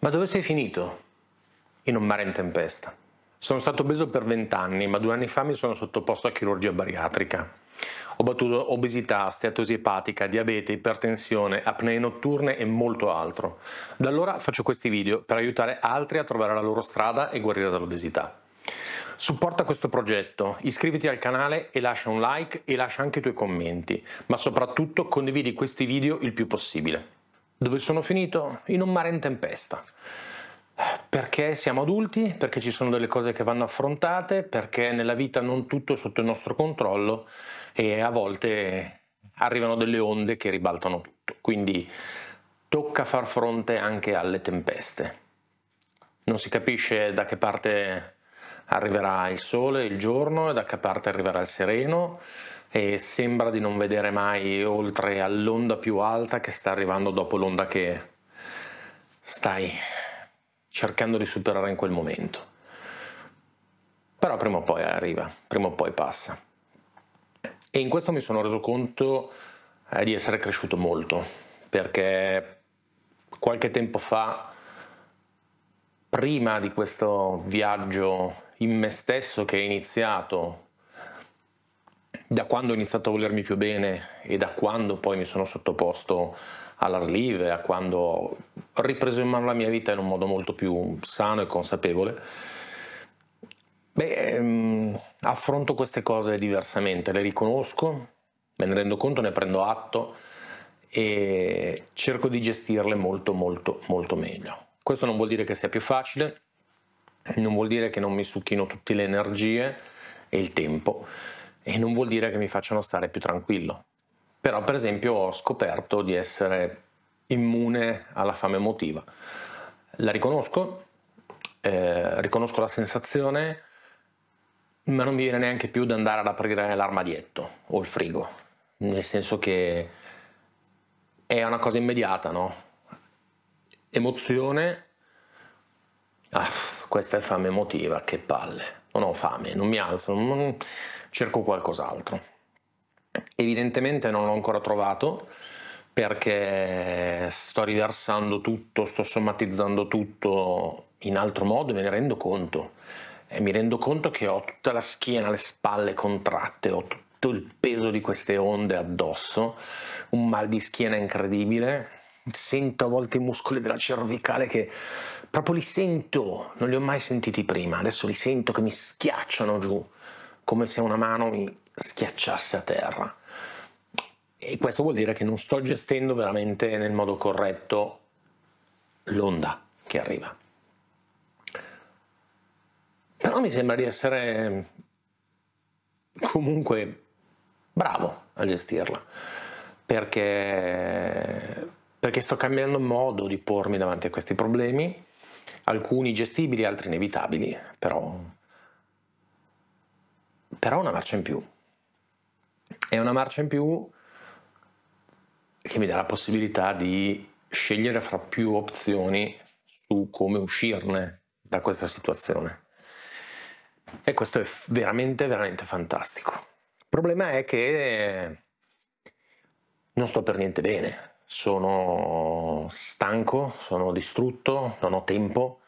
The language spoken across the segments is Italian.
Ma dove sei finito? In un mare in tempesta. Sono stato obeso per vent'anni, ma due anni fa mi sono sottoposto a chirurgia bariatrica. Ho battuto obesità, steatosi epatica, diabete, ipertensione, apnee notturne e molto altro. Da allora faccio questi video per aiutare altri a trovare la loro strada e guarire dall'obesità. Supporta questo progetto, iscriviti al canale e lascia un like e lascia anche i tuoi commenti, ma soprattutto condividi questi video il più possibile. Dove sono finito? In un mare in tempesta. Perché siamo adulti, perché ci sono delle cose che vanno affrontate, perché nella vita non tutto è sotto il nostro controllo e a volte arrivano delle onde che ribaltano tutto. Quindi tocca far fronte anche alle tempeste. Non si capisce da che parte arriverà il sole il giorno e da che parte arriverà il sereno e sembra di non vedere mai oltre all'onda più alta che sta arrivando dopo l'onda che stai cercando di superare in quel momento. Però prima o poi arriva, prima o poi passa. E in questo mi sono reso conto eh, di essere cresciuto molto, perché qualche tempo fa, prima di questo viaggio in me stesso che è iniziato da quando ho iniziato a volermi più bene e da quando poi mi sono sottoposto alla sleeve, a quando ho ripreso in mano la mia vita in un modo molto più sano e consapevole, beh, ehm, affronto queste cose diversamente, le riconosco, me ne rendo conto, ne prendo atto e cerco di gestirle molto molto molto meglio. Questo non vuol dire che sia più facile, non vuol dire che non mi succhino tutte le energie e il tempo, e non vuol dire che mi facciano stare più tranquillo. Però per esempio ho scoperto di essere immune alla fame emotiva. La riconosco, eh, riconosco la sensazione, ma non mi viene neanche più di andare ad aprire l'armadietto o il frigo, nel senso che è una cosa immediata, no? Emozione, ah, questa è fame emotiva, che palle non ho fame, non mi alzo, non... cerco qualcos'altro. Evidentemente non l'ho ancora trovato perché sto riversando tutto, sto somatizzando tutto in altro modo e me ne rendo conto. E mi rendo conto che ho tutta la schiena, le spalle contratte, ho tutto il peso di queste onde addosso, un mal di schiena incredibile, sento a volte i muscoli della cervicale che Proprio li sento, non li ho mai sentiti prima, adesso li sento che mi schiacciano giù, come se una mano mi schiacciasse a terra. E questo vuol dire che non sto gestendo veramente nel modo corretto l'onda che arriva. Però mi sembra di essere comunque bravo a gestirla, perché, perché sto cambiando modo di pormi davanti a questi problemi alcuni gestibili, altri inevitabili, però, però una marcia in più. È una marcia in più che mi dà la possibilità di scegliere fra più opzioni su come uscirne da questa situazione. E questo è veramente, veramente fantastico. Il problema è che non sto per niente bene, sono stanco, sono distrutto, non ho tempo,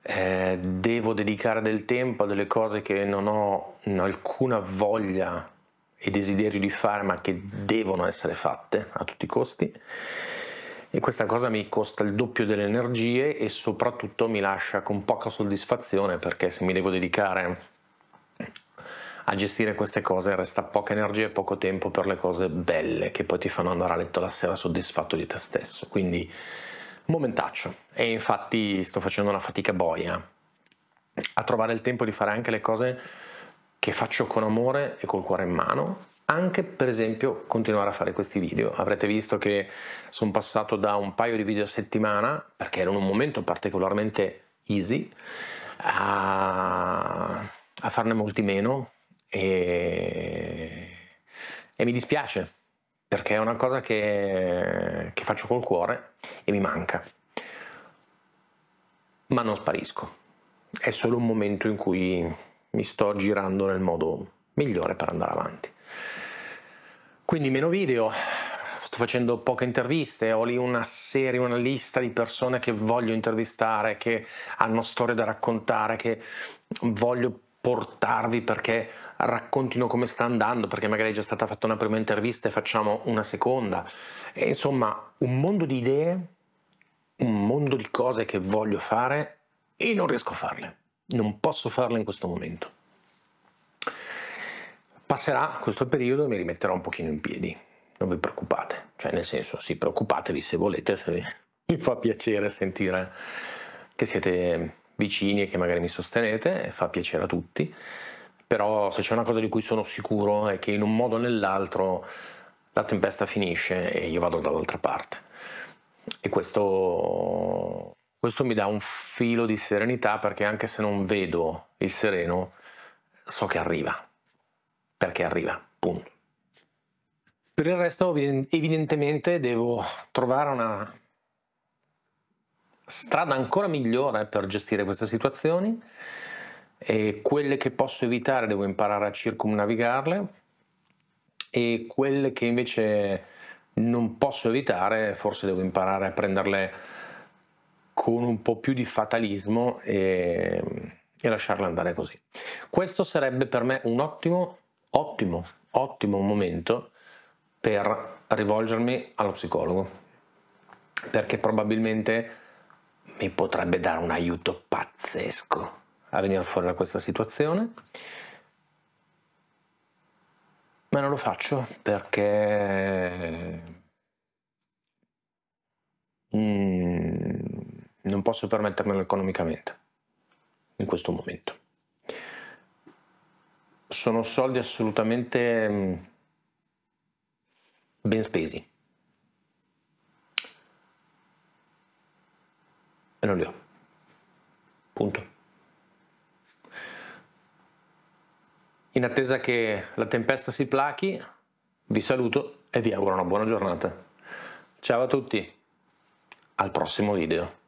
eh, devo dedicare del tempo a delle cose che non ho alcuna voglia e desiderio di fare ma che devono essere fatte a tutti i costi e questa cosa mi costa il doppio delle energie e soprattutto mi lascia con poca soddisfazione perché se mi devo dedicare a gestire queste cose resta poca energia e poco tempo per le cose belle che poi ti fanno andare a letto la sera soddisfatto di te stesso. Quindi momentaccio. E infatti sto facendo una fatica boia a trovare il tempo di fare anche le cose che faccio con amore e col cuore in mano. Anche per esempio continuare a fare questi video. Avrete visto che sono passato da un paio di video a settimana, perché era un momento particolarmente easy, a, a farne molti meno, e, e mi dispiace perché è una cosa che, che faccio col cuore e mi manca, ma non sparisco, è solo un momento in cui mi sto girando nel modo migliore per andare avanti. Quindi meno video, sto facendo poche interviste, ho lì una serie, una lista di persone che voglio intervistare, che hanno storie da raccontare, che voglio portarvi perché raccontino come sta andando, perché magari è già stata fatta una prima intervista e facciamo una seconda. E insomma, un mondo di idee, un mondo di cose che voglio fare e non riesco a farle. Non posso farle in questo momento. Passerà questo periodo e mi rimetterò un pochino in piedi, non vi preoccupate. Cioè, nel senso, sì, preoccupatevi se volete, se vi, mi fa piacere sentire che siete vicini e che magari mi sostenete, fa piacere a tutti però se c'è una cosa di cui sono sicuro è che in un modo o nell'altro la tempesta finisce e io vado dall'altra parte. E questo, questo mi dà un filo di serenità perché anche se non vedo il sereno, so che arriva, perché arriva, punto. Per il resto evidentemente devo trovare una strada ancora migliore per gestire queste situazioni e quelle che posso evitare devo imparare a circumnavigarle e quelle che invece non posso evitare forse devo imparare a prenderle con un po' più di fatalismo e, e lasciarle andare così. Questo sarebbe per me un ottimo, ottimo, ottimo momento per rivolgermi allo psicologo perché probabilmente mi potrebbe dare un aiuto pazzesco a venire fuori da questa situazione, ma non lo faccio perché mm, non posso permettermelo economicamente in questo momento. Sono soldi assolutamente mm, ben spesi. e non li ho. Punto. In attesa che la tempesta si plachi, vi saluto e vi auguro una buona giornata. Ciao a tutti, al prossimo video.